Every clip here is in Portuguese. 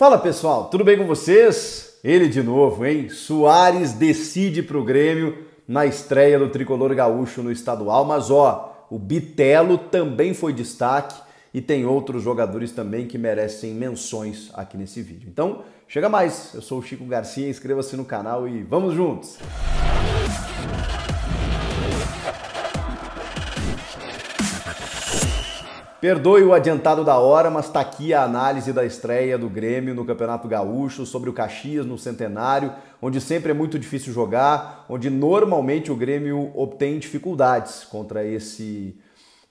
Fala pessoal, tudo bem com vocês? Ele de novo, hein? Soares decide para o Grêmio na estreia do tricolor gaúcho no estadual, mas ó, o Bitelo também foi destaque e tem outros jogadores também que merecem menções aqui nesse vídeo. Então, chega mais. Eu sou o Chico Garcia, inscreva-se no canal e vamos juntos. Perdoe o adiantado da hora, mas está aqui a análise da estreia do Grêmio no Campeonato Gaúcho sobre o Caxias no Centenário, onde sempre é muito difícil jogar, onde normalmente o Grêmio obtém dificuldades contra esse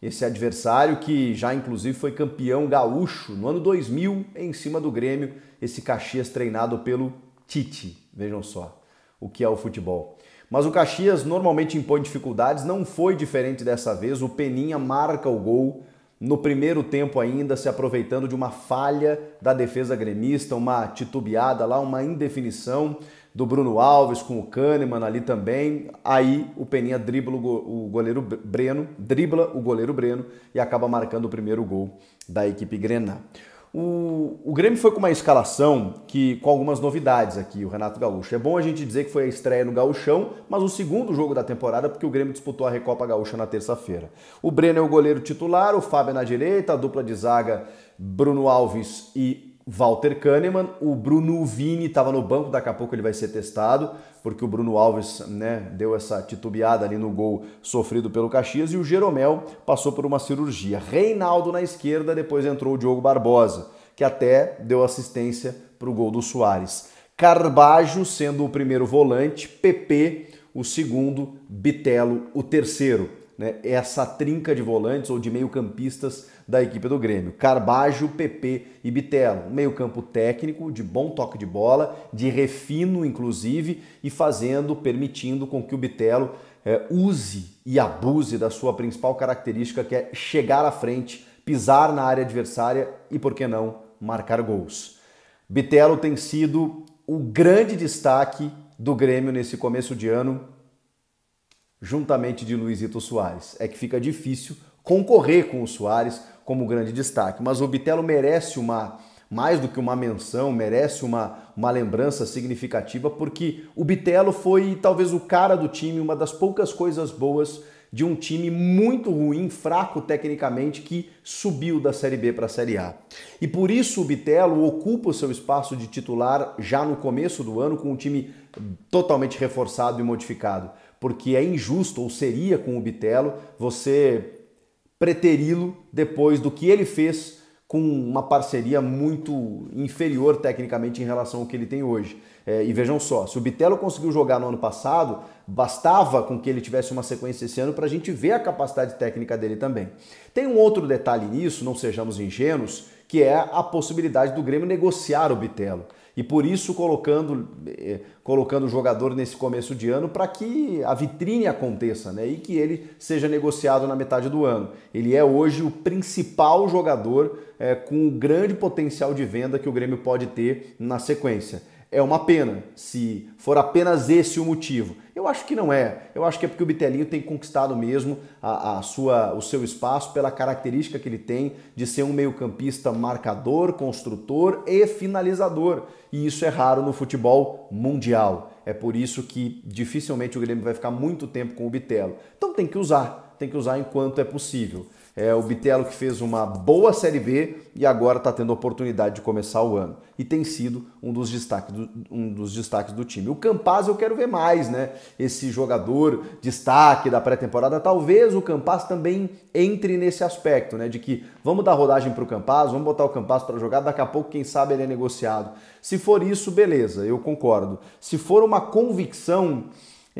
esse adversário que já inclusive foi campeão gaúcho no ano 2000 em cima do Grêmio, esse Caxias treinado pelo Tite. Vejam só o que é o futebol. Mas o Caxias normalmente impõe dificuldades, não foi diferente dessa vez. O Peninha marca o gol no primeiro tempo ainda, se aproveitando de uma falha da defesa gremista, uma titubeada lá, uma indefinição do Bruno Alves com o Kahneman ali também. Aí o Peninha dribla o goleiro Breno, dribla o goleiro Breno e acaba marcando o primeiro gol da equipe Grenat. O, o Grêmio foi com uma escalação que com algumas novidades aqui, o Renato Gaúcho. É bom a gente dizer que foi a estreia no Gaúchão, mas o segundo jogo da temporada, porque o Grêmio disputou a Recopa Gaúcha na terça-feira. O Breno é o goleiro titular, o Fábio é na direita, a dupla de zaga Bruno Alves e Walter Kahneman, o Bruno Vini estava no banco, daqui a pouco ele vai ser testado, porque o Bruno Alves né, deu essa titubeada ali no gol sofrido pelo Caxias, e o Jeromel passou por uma cirurgia. Reinaldo na esquerda, depois entrou o Diogo Barbosa, que até deu assistência para o gol do Soares. Carbajo sendo o primeiro volante, PP o segundo, Bitelo o terceiro né, é essa trinca de volantes ou de meio-campistas da equipe do Grêmio. Carbajo, PP e Bitelo. Meio-campo técnico, de bom toque de bola, de refino, inclusive, e fazendo, permitindo com que o Bitelo é, use e abuse da sua principal característica, que é chegar à frente, pisar na área adversária e, por que não, marcar gols. Bitelo tem sido o grande destaque do Grêmio nesse começo de ano juntamente de Luizito Soares. É que fica difícil concorrer com o Soares como grande destaque, mas o Bitelo merece uma mais do que uma menção, merece uma, uma lembrança significativa, porque o Bitelo foi talvez o cara do time, uma das poucas coisas boas de um time muito ruim, fraco tecnicamente, que subiu da Série B para a Série A. E por isso o Bitelo ocupa o seu espaço de titular já no começo do ano, com um time totalmente reforçado e modificado porque é injusto, ou seria com o Bitelo, você preteri-lo depois do que ele fez com uma parceria muito inferior tecnicamente em relação ao que ele tem hoje. É, e vejam só, se o Bitelo conseguiu jogar no ano passado, bastava com que ele tivesse uma sequência esse ano para a gente ver a capacidade técnica dele também. Tem um outro detalhe nisso, não sejamos ingênuos, que é a possibilidade do Grêmio negociar o Bitelo e por isso colocando, eh, colocando o jogador nesse começo de ano para que a vitrine aconteça né? e que ele seja negociado na metade do ano. Ele é hoje o principal jogador é, com o grande potencial de venda que o Grêmio pode ter na sequência. É uma pena se for apenas esse o motivo. Eu acho que não é. Eu acho que é porque o Bitelinho tem conquistado mesmo a, a sua, o seu espaço pela característica que ele tem de ser um meio-campista marcador, construtor e finalizador. E isso é raro no futebol mundial. É por isso que dificilmente o Grêmio vai ficar muito tempo com o Bitelo. Então tem que usar, tem que usar enquanto é possível. É, o Bitelo que fez uma boa Série B e agora está tendo a oportunidade de começar o ano. E tem sido um dos, destaques do, um dos destaques do time. O Campaz eu quero ver mais, né? Esse jogador destaque da pré-temporada. Talvez o Campaz também entre nesse aspecto, né? De que vamos dar rodagem para o Campaz, vamos botar o Campaz para jogar, daqui a pouco, quem sabe, ele é negociado. Se for isso, beleza, eu concordo. Se for uma convicção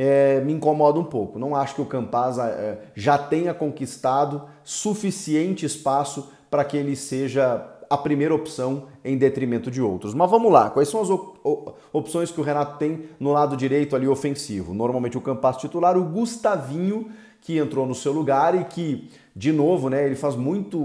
é, me incomoda um pouco. Não acho que o Campaz é, já tenha conquistado suficiente espaço para que ele seja a primeira opção em detrimento de outros. Mas vamos lá, quais são as op opções que o Renato tem no lado direito ali ofensivo? Normalmente o Campas titular, o Gustavinho, que entrou no seu lugar e que, de novo, né, ele faz muito,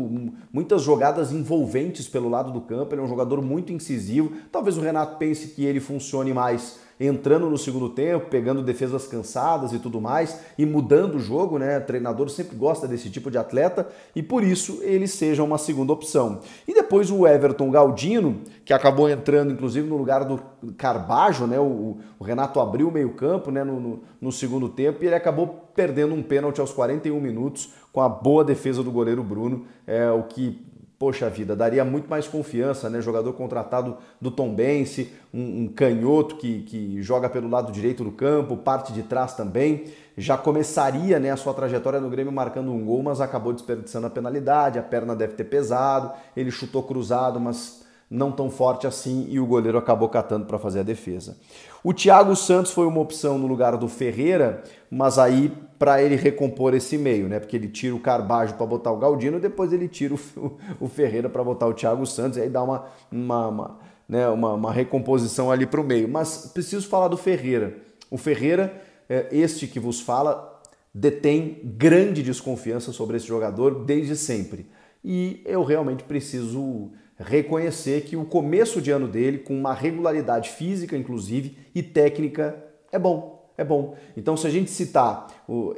muitas jogadas envolventes pelo lado do campo, ele é um jogador muito incisivo. Talvez o Renato pense que ele funcione mais entrando no segundo tempo, pegando defesas cansadas e tudo mais, e mudando o jogo, né? O treinador sempre gosta desse tipo de atleta e por isso ele seja uma segunda opção. E depois o Everton Galdino, que acabou entrando inclusive no lugar do Carbajo, né? O, o Renato abriu o meio-campo né? No, no, no segundo tempo e ele acabou perdendo um pênalti aos 41 minutos com a boa defesa do goleiro Bruno, é o que poxa vida, daria muito mais confiança, né? Jogador contratado do Tombense, um, um canhoto que, que joga pelo lado direito do campo, parte de trás também. Já começaria né, a sua trajetória no Grêmio marcando um gol, mas acabou desperdiçando a penalidade, a perna deve ter pesado, ele chutou cruzado, mas não tão forte assim e o goleiro acabou catando para fazer a defesa. O Thiago Santos foi uma opção no lugar do Ferreira, mas aí para ele recompor esse meio, né? Porque ele tira o Carbajo para botar o Galdino, depois ele tira o, o Ferreira para botar o Thiago Santos, e aí dá uma, uma, uma né, uma, uma recomposição ali para o meio. Mas preciso falar do Ferreira. O Ferreira, é, este que vos fala, detém grande desconfiança sobre esse jogador desde sempre. E eu realmente preciso reconhecer que o começo de ano dele, com uma regularidade física, inclusive, e técnica, é bom. É bom. Então, se a gente citar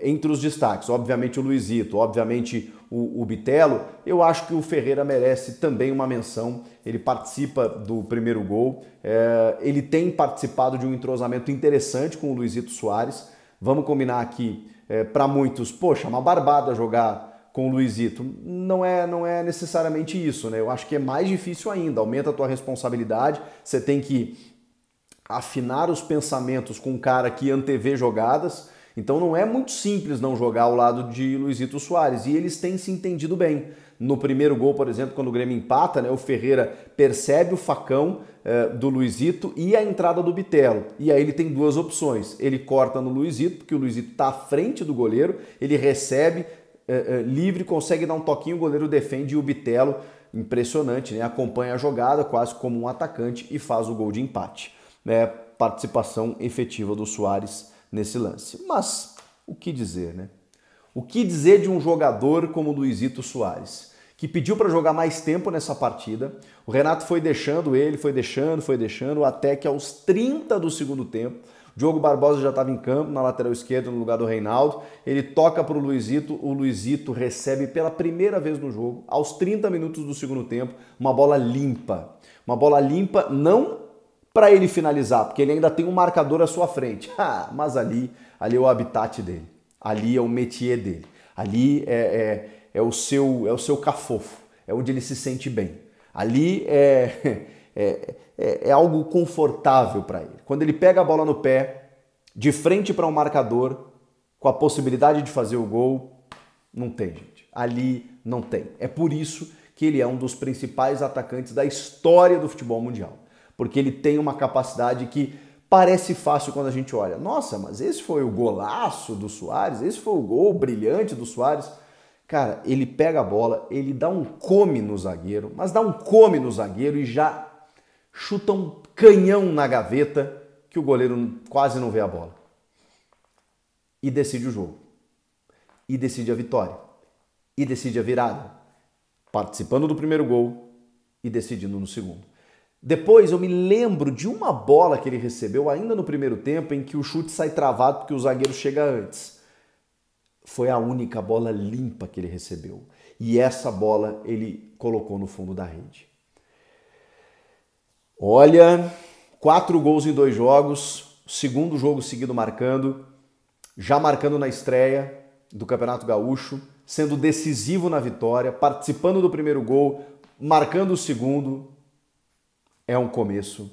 entre os destaques, obviamente o Luizito, obviamente o, o Bitelo, eu acho que o Ferreira merece também uma menção. Ele participa do primeiro gol, é, ele tem participado de um entrosamento interessante com o Luizito Soares. Vamos combinar aqui, é, para muitos, poxa, uma barbada jogar com o Luizito. Não é, não é necessariamente isso, né? Eu acho que é mais difícil ainda. Aumenta a tua responsabilidade, você tem que afinar os pensamentos com um cara que antevê jogadas. Então não é muito simples não jogar ao lado de Luizito Soares e eles têm se entendido bem. No primeiro gol, por exemplo, quando o Grêmio empata, né, o Ferreira percebe o facão eh, do Luizito e a entrada do Bitelo. E aí ele tem duas opções. Ele corta no Luizito, porque o Luizito está à frente do goleiro, ele recebe, é, é, livre, consegue dar um toquinho, o goleiro defende e o Bitelo, impressionante, né? acompanha a jogada quase como um atacante e faz o gol de empate. Né? Participação efetiva do Soares nesse lance. Mas o que dizer, né? O que dizer de um jogador como o Luizito Soares, que pediu para jogar mais tempo nessa partida. O Renato foi deixando ele, foi deixando, foi deixando, até que aos 30 do segundo tempo Diogo Barbosa já estava em campo na lateral esquerda no lugar do Reinaldo. Ele toca para o Luizito, o Luizito recebe pela primeira vez no jogo, aos 30 minutos do segundo tempo, uma bola limpa. Uma bola limpa não para ele finalizar, porque ele ainda tem um marcador à sua frente. Ah, mas ali, ali é o habitat dele. Ali é o métier dele. Ali é, é, é o seu é o seu cafofo. É onde ele se sente bem. Ali é, é, é, é algo confortável para ele. Quando ele pega a bola no pé, de frente para um marcador, com a possibilidade de fazer o gol, não tem, gente. Ali não tem. É por isso que ele é um dos principais atacantes da história do futebol mundial, porque ele tem uma capacidade que parece fácil quando a gente olha. Nossa, mas esse foi o golaço do Soares, esse foi o gol brilhante do Soares. Cara, ele pega a bola, ele dá um come no zagueiro, mas dá um come no zagueiro e já chuta um canhão na gaveta que o goleiro quase não vê a bola. E decide o jogo. E decide a vitória. E decide a virada. Participando do primeiro gol e decidindo no segundo. Depois eu me lembro de uma bola que ele recebeu ainda no primeiro tempo em que o chute sai travado porque o zagueiro chega antes. Foi a única bola limpa que ele recebeu. E essa bola ele colocou no fundo da rede. Olha, quatro gols em dois jogos, segundo jogo seguido marcando, já marcando na estreia do Campeonato Gaúcho, sendo decisivo na vitória, participando do primeiro gol, marcando o segundo. É um começo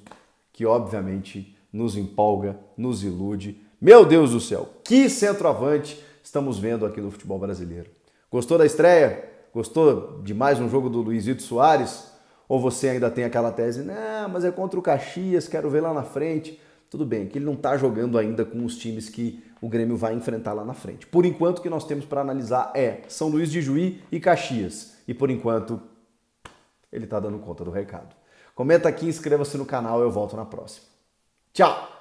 que obviamente nos empolga, nos ilude. Meu Deus do céu, que centroavante estamos vendo aqui no futebol brasileiro. Gostou da estreia? Gostou de mais um jogo do Luizito Soares? Ou você ainda tem aquela tese, não, mas é contra o Caxias, quero ver lá na frente. Tudo bem, que ele não está jogando ainda com os times que o Grêmio vai enfrentar lá na frente. Por enquanto, o que nós temos para analisar é São Luís de Juí e Caxias. E por enquanto, ele está dando conta do recado. Comenta aqui, inscreva-se no canal, eu volto na próxima. Tchau!